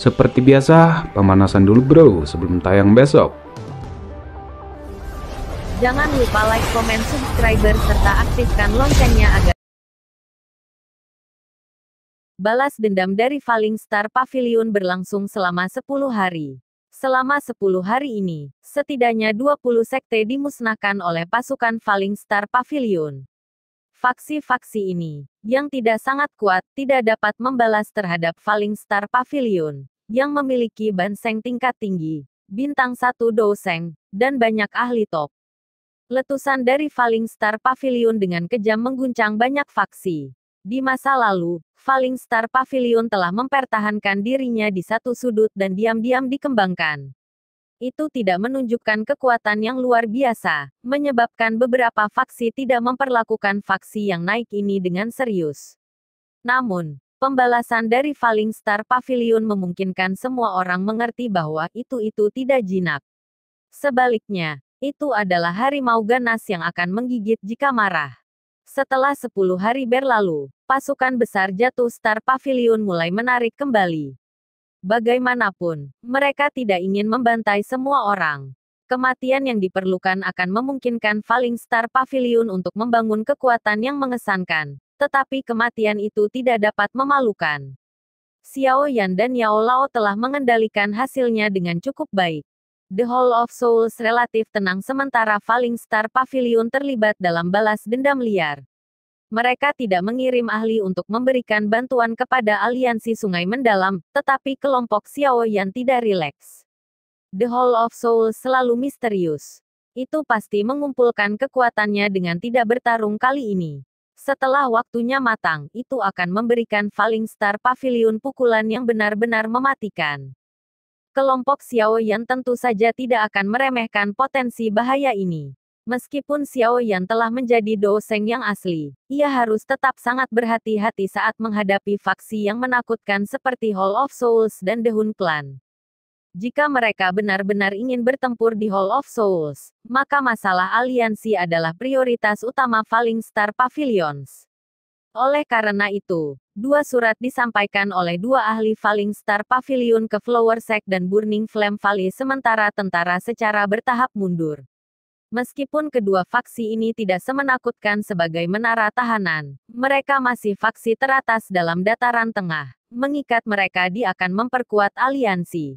Seperti biasa, pemanasan dulu bro sebelum tayang besok. Jangan lupa like, komen, subscriber, serta aktifkan loncengnya agar Balas dendam dari Falling Star Pavilion berlangsung selama 10 hari. Selama 10 hari ini, setidaknya 20 sekte dimusnahkan oleh pasukan Falling Star Pavilion. Faksi-faksi ini, yang tidak sangat kuat, tidak dapat membalas terhadap Falling Star Pavilion yang memiliki banseng tingkat tinggi, bintang satu doseng, dan banyak ahli top. Letusan dari Falling Star Pavilion dengan kejam mengguncang banyak faksi. Di masa lalu, Falling Star Pavilion telah mempertahankan dirinya di satu sudut dan diam-diam dikembangkan. Itu tidak menunjukkan kekuatan yang luar biasa, menyebabkan beberapa faksi tidak memperlakukan faksi yang naik ini dengan serius. Namun, Pembalasan dari Falling Star Pavilion memungkinkan semua orang mengerti bahwa itu-itu tidak jinak. Sebaliknya, itu adalah harimau ganas yang akan menggigit jika marah. Setelah 10 hari berlalu, pasukan besar jatuh Star Pavilion mulai menarik kembali. Bagaimanapun, mereka tidak ingin membantai semua orang kematian yang diperlukan akan memungkinkan Falling Star Pavilion untuk membangun kekuatan yang mengesankan tetapi kematian itu tidak dapat memalukan. Xiao Yan dan Yao Lao telah mengendalikan hasilnya dengan cukup baik. The Hall of Souls relatif tenang sementara Falling Star Pavilion terlibat dalam balas dendam liar. Mereka tidak mengirim ahli untuk memberikan bantuan kepada aliansi sungai mendalam, tetapi kelompok Xiao Yan tidak rileks. The Hall of Souls selalu misterius. Itu pasti mengumpulkan kekuatannya dengan tidak bertarung kali ini. Setelah waktunya matang, itu akan memberikan Falling Star Pavilion pukulan yang benar-benar mematikan. Kelompok Xiao Yan tentu saja tidak akan meremehkan potensi bahaya ini. Meskipun Xiao Yan telah menjadi Douseng yang asli, ia harus tetap sangat berhati-hati saat menghadapi faksi yang menakutkan seperti Hall of Souls dan The Hun Clan. Jika mereka benar-benar ingin bertempur di Hall of Souls, maka masalah aliansi adalah prioritas utama Falling Star Pavilions. Oleh karena itu, dua surat disampaikan oleh dua ahli Falling Star Pavilion ke Flower Sack dan Burning Flame Valley sementara tentara secara bertahap mundur. Meskipun kedua faksi ini tidak semenakutkan sebagai menara tahanan, mereka masih faksi teratas dalam dataran tengah. Mengikat mereka di akan memperkuat aliansi.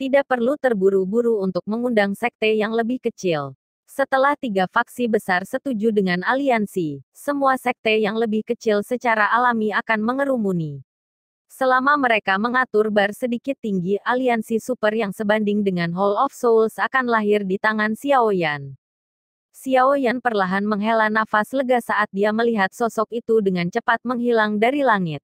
Tidak perlu terburu-buru untuk mengundang sekte yang lebih kecil. Setelah tiga faksi besar setuju dengan aliansi, semua sekte yang lebih kecil secara alami akan mengerumuni. Selama mereka mengatur bar sedikit tinggi, aliansi super yang sebanding dengan Hall of Souls akan lahir di tangan Xiao Yan. Xiao Yan perlahan menghela nafas lega saat dia melihat sosok itu dengan cepat menghilang dari langit.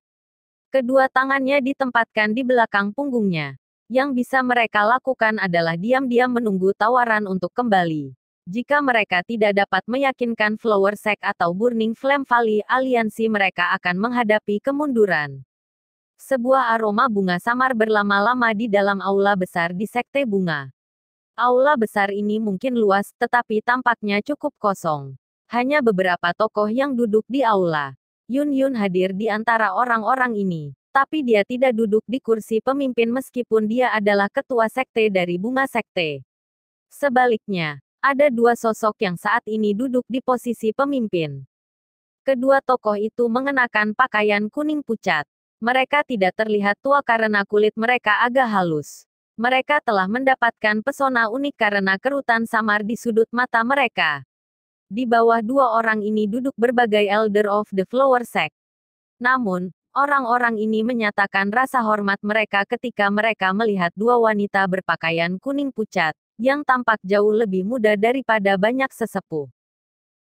Kedua tangannya ditempatkan di belakang punggungnya. Yang bisa mereka lakukan adalah diam-diam menunggu tawaran untuk kembali. Jika mereka tidak dapat meyakinkan Flower Sack atau Burning Flame Valley, aliansi mereka akan menghadapi kemunduran. Sebuah aroma bunga samar berlama-lama di dalam aula besar di Sekte Bunga. Aula besar ini mungkin luas, tetapi tampaknya cukup kosong. Hanya beberapa tokoh yang duduk di aula. Yun Yun hadir di antara orang-orang ini tapi dia tidak duduk di kursi pemimpin meskipun dia adalah ketua sekte dari bunga sekte. Sebaliknya, ada dua sosok yang saat ini duduk di posisi pemimpin. Kedua tokoh itu mengenakan pakaian kuning pucat. Mereka tidak terlihat tua karena kulit mereka agak halus. Mereka telah mendapatkan pesona unik karena kerutan samar di sudut mata mereka. Di bawah dua orang ini duduk berbagai Elder of the Flower Sect. Namun, Orang-orang ini menyatakan rasa hormat mereka ketika mereka melihat dua wanita berpakaian kuning pucat, yang tampak jauh lebih muda daripada banyak sesepuh.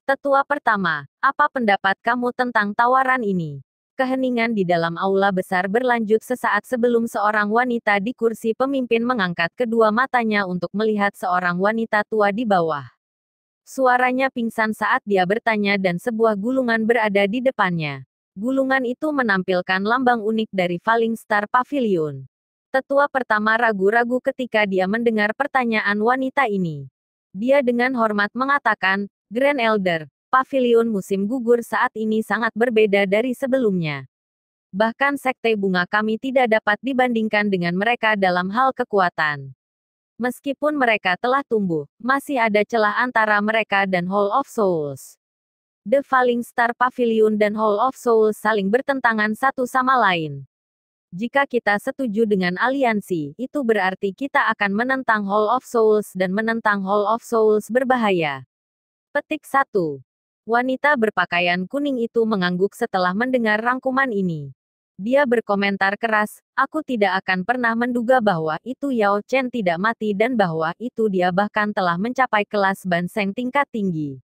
Tetua pertama, apa pendapat kamu tentang tawaran ini? Keheningan di dalam aula besar berlanjut sesaat sebelum seorang wanita di kursi pemimpin mengangkat kedua matanya untuk melihat seorang wanita tua di bawah. Suaranya pingsan saat dia bertanya dan sebuah gulungan berada di depannya. Gulungan itu menampilkan lambang unik dari Falling Star Pavilion. Tetua pertama ragu-ragu ketika dia mendengar pertanyaan wanita ini. Dia dengan hormat mengatakan, Grand Elder, pavilion musim gugur saat ini sangat berbeda dari sebelumnya. Bahkan sekte bunga kami tidak dapat dibandingkan dengan mereka dalam hal kekuatan. Meskipun mereka telah tumbuh, masih ada celah antara mereka dan Hall of Souls. The Falling Star Pavilion dan Hall of Souls saling bertentangan satu sama lain. Jika kita setuju dengan aliansi, itu berarti kita akan menentang Hall of Souls dan menentang Hall of Souls berbahaya. Petik 1. Wanita berpakaian kuning itu mengangguk setelah mendengar rangkuman ini. Dia berkomentar keras, aku tidak akan pernah menduga bahwa itu Yao Chen tidak mati dan bahwa itu dia bahkan telah mencapai kelas banseng tingkat tinggi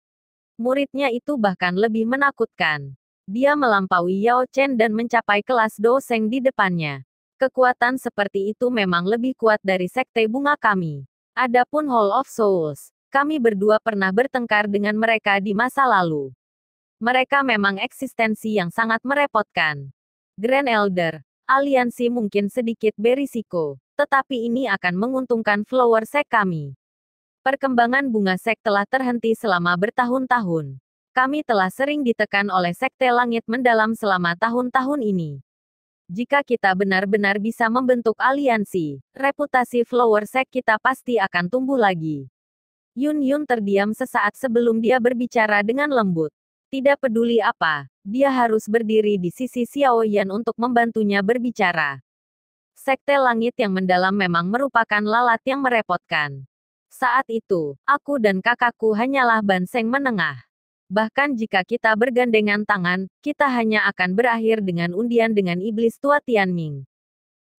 muridnya itu bahkan lebih menakutkan. Dia melampaui Yao Chen dan mencapai kelas doseng di depannya. Kekuatan seperti itu memang lebih kuat dari sekte bunga kami. Adapun Hall of Souls, kami berdua pernah bertengkar dengan mereka di masa lalu. Mereka memang eksistensi yang sangat merepotkan. Grand Elder, aliansi mungkin sedikit berisiko, tetapi ini akan menguntungkan Flower sek kami. Perkembangan bunga sek telah terhenti selama bertahun-tahun. Kami telah sering ditekan oleh sekte langit mendalam selama tahun-tahun ini. Jika kita benar-benar bisa membentuk aliansi, reputasi flower sek kita pasti akan tumbuh lagi. Yun Yun terdiam sesaat sebelum dia berbicara dengan lembut. Tidak peduli apa, dia harus berdiri di sisi Xiao Yan untuk membantunya berbicara. Sekte langit yang mendalam memang merupakan lalat yang merepotkan. Saat itu, aku dan kakakku hanyalah banseng menengah. Bahkan jika kita bergandengan tangan, kita hanya akan berakhir dengan undian dengan iblis tua Tianming.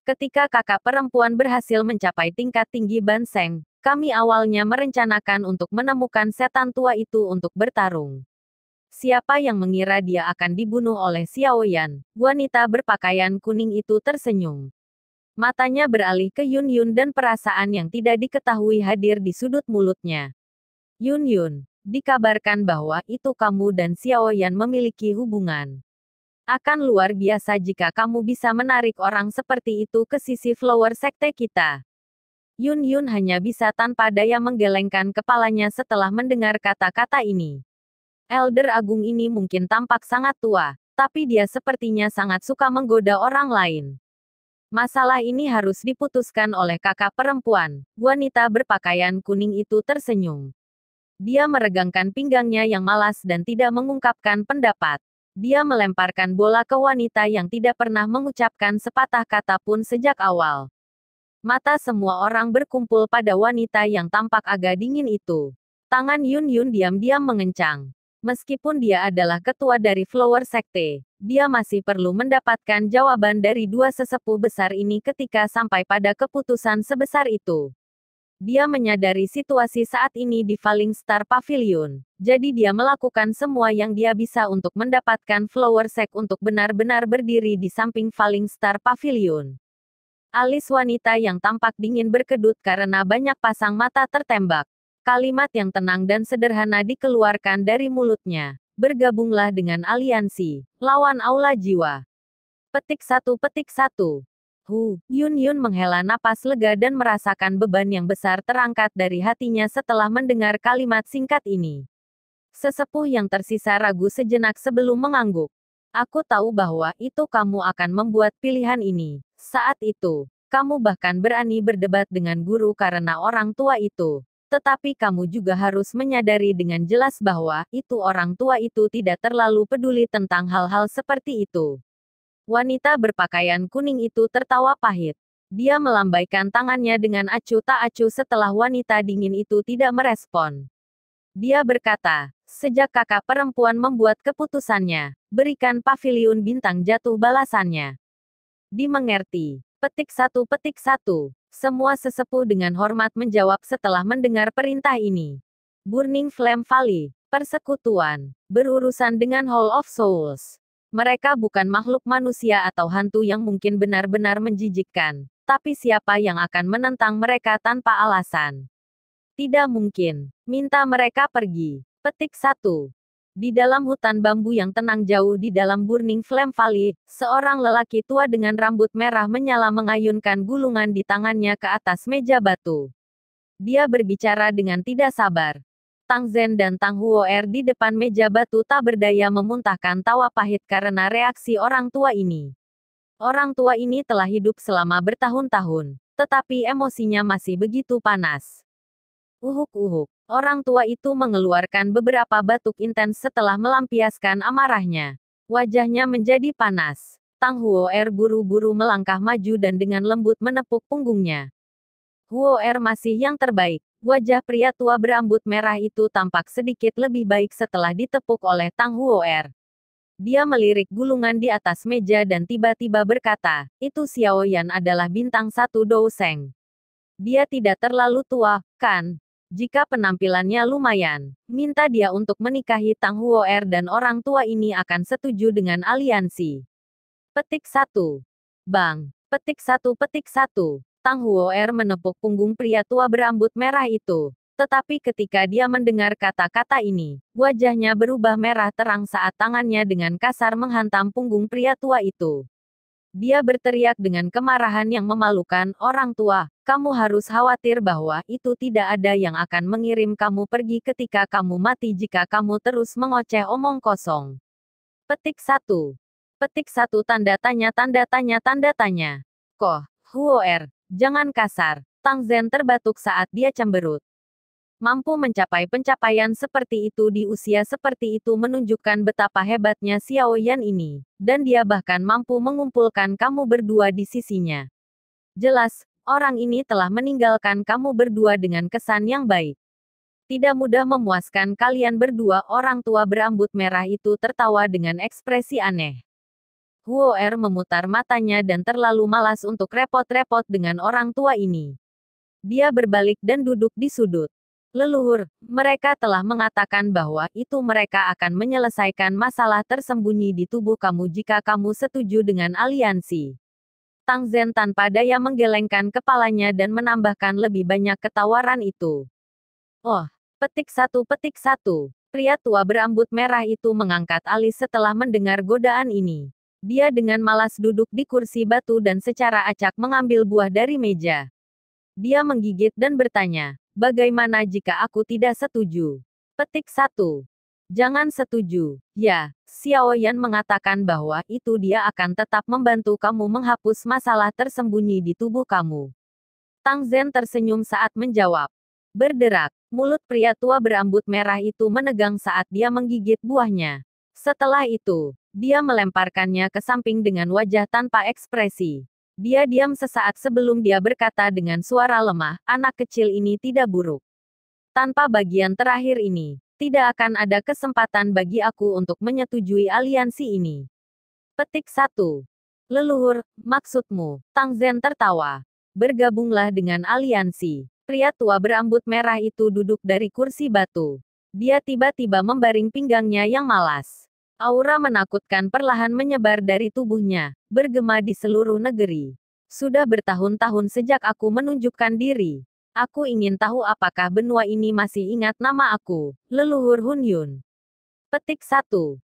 Ketika kakak perempuan berhasil mencapai tingkat tinggi banseng, kami awalnya merencanakan untuk menemukan setan tua itu untuk bertarung. Siapa yang mengira dia akan dibunuh oleh Xiaoyan, wanita berpakaian kuning itu tersenyum. Matanya beralih ke Yun Yun dan perasaan yang tidak diketahui hadir di sudut mulutnya. Yun Yun, dikabarkan bahwa itu kamu dan Xiao Yan memiliki hubungan. Akan luar biasa jika kamu bisa menarik orang seperti itu ke sisi flower sekte kita. Yun Yun hanya bisa tanpa daya menggelengkan kepalanya setelah mendengar kata-kata ini. Elder Agung ini mungkin tampak sangat tua, tapi dia sepertinya sangat suka menggoda orang lain. Masalah ini harus diputuskan oleh kakak perempuan. Wanita berpakaian kuning itu tersenyum. Dia meregangkan pinggangnya yang malas dan tidak mengungkapkan pendapat. Dia melemparkan bola ke wanita yang tidak pernah mengucapkan sepatah kata pun sejak awal. Mata semua orang berkumpul pada wanita yang tampak agak dingin itu. Tangan Yun Yun diam-diam mengencang. Meskipun dia adalah ketua dari Flower Sekte, dia masih perlu mendapatkan jawaban dari dua sesepuh besar ini ketika sampai pada keputusan sebesar itu. Dia menyadari situasi saat ini di Falling Star Pavilion, jadi dia melakukan semua yang dia bisa untuk mendapatkan Flower Sec untuk benar-benar berdiri di samping Falling Star Pavilion. Alis wanita yang tampak dingin berkedut karena banyak pasang mata tertembak. Kalimat yang tenang dan sederhana dikeluarkan dari mulutnya bergabunglah dengan aliansi lawan Aula Jiwa. Petik satu petik satu. Hu Yun Yun menghela napas lega dan merasakan beban yang besar terangkat dari hatinya setelah mendengar kalimat singkat ini. Sesepuh yang tersisa ragu sejenak sebelum mengangguk. Aku tahu bahwa itu kamu akan membuat pilihan ini. Saat itu, kamu bahkan berani berdebat dengan guru karena orang tua itu. Tetapi kamu juga harus menyadari dengan jelas bahwa itu orang tua itu tidak terlalu peduli tentang hal-hal seperti itu. Wanita berpakaian kuning itu tertawa pahit. Dia melambaikan tangannya dengan acuh tak acuh setelah wanita dingin itu tidak merespon. Dia berkata, sejak kakak perempuan membuat keputusannya, berikan pavilion bintang jatuh balasannya. Dimengerti. Petik satu petik satu. Semua sesepuh dengan hormat menjawab setelah mendengar perintah ini. Burning Flame Valley, persekutuan, berurusan dengan Hall of Souls. Mereka bukan makhluk manusia atau hantu yang mungkin benar-benar menjijikkan, tapi siapa yang akan menentang mereka tanpa alasan? Tidak mungkin. Minta mereka pergi. Petik 1. Di dalam hutan bambu yang tenang jauh di dalam Burning Flame Valley, seorang lelaki tua dengan rambut merah menyala mengayunkan gulungan di tangannya ke atas meja batu. Dia berbicara dengan tidak sabar. Tang Zen dan Tang Huo'er di depan meja batu tak berdaya memuntahkan tawa pahit karena reaksi orang tua ini. Orang tua ini telah hidup selama bertahun-tahun, tetapi emosinya masih begitu panas. Uhuk-uhuk. Orang tua itu mengeluarkan beberapa batuk intens setelah melampiaskan amarahnya. Wajahnya menjadi panas. Tang Huo Er buru-buru melangkah maju dan dengan lembut menepuk punggungnya. Huo Er masih yang terbaik. Wajah pria tua berambut merah itu tampak sedikit lebih baik setelah ditepuk oleh Tang Huo Er. Dia melirik gulungan di atas meja dan tiba-tiba berkata, itu Xiao Yan adalah bintang satu Dou Dia tidak terlalu tua, kan? Jika penampilannya lumayan, minta dia untuk menikahi Tang Huo Er dan orang tua ini akan setuju dengan aliansi. Petik 1. Bang. Petik 1 petik 1. Tang Huo Er menepuk punggung pria tua berambut merah itu. Tetapi ketika dia mendengar kata-kata ini, wajahnya berubah merah terang saat tangannya dengan kasar menghantam punggung pria tua itu. Dia berteriak dengan kemarahan yang memalukan, orang tua, kamu harus khawatir bahwa itu tidak ada yang akan mengirim kamu pergi ketika kamu mati jika kamu terus mengoceh omong kosong. Petik satu. Petik satu. tanda tanya tanda tanya tanda tanya. Koh, Huo Er, jangan kasar. Tang Zen terbatuk saat dia cemberut. Mampu mencapai pencapaian seperti itu di usia seperti itu menunjukkan betapa hebatnya Xiao Yan ini, dan dia bahkan mampu mengumpulkan kamu berdua di sisinya. Jelas, orang ini telah meninggalkan kamu berdua dengan kesan yang baik. Tidak mudah memuaskan kalian berdua orang tua berambut merah itu tertawa dengan ekspresi aneh. Huo Er memutar matanya dan terlalu malas untuk repot-repot dengan orang tua ini. Dia berbalik dan duduk di sudut leluhur, mereka telah mengatakan bahwa itu mereka akan menyelesaikan masalah tersembunyi di tubuh kamu jika kamu setuju dengan aliansi. Tang Zhen tanpa daya menggelengkan kepalanya dan menambahkan lebih banyak ketawaran itu. Oh, petik satu petik satu. Pria tua berambut merah itu mengangkat alis setelah mendengar godaan ini. Dia dengan malas duduk di kursi batu dan secara acak mengambil buah dari meja. Dia menggigit dan bertanya, bagaimana jika aku tidak setuju? Petik satu. Jangan setuju. Ya, Xiao Yan mengatakan bahwa itu dia akan tetap membantu kamu menghapus masalah tersembunyi di tubuh kamu. Tang Zhen tersenyum saat menjawab. Berderak, mulut pria tua berambut merah itu menegang saat dia menggigit buahnya. Setelah itu, dia melemparkannya ke samping dengan wajah tanpa ekspresi. Dia diam sesaat sebelum dia berkata dengan suara lemah, anak kecil ini tidak buruk. Tanpa bagian terakhir ini, tidak akan ada kesempatan bagi aku untuk menyetujui aliansi ini. Petik 1. Leluhur, maksudmu, Tang Zhen tertawa. Bergabunglah dengan aliansi. Pria tua berambut merah itu duduk dari kursi batu. Dia tiba-tiba membaring pinggangnya yang malas. Aura menakutkan perlahan menyebar dari tubuhnya, bergema di seluruh negeri. Sudah bertahun-tahun sejak aku menunjukkan diri. Aku ingin tahu apakah benua ini masih ingat nama aku, leluhur Hunyun. Petik 1.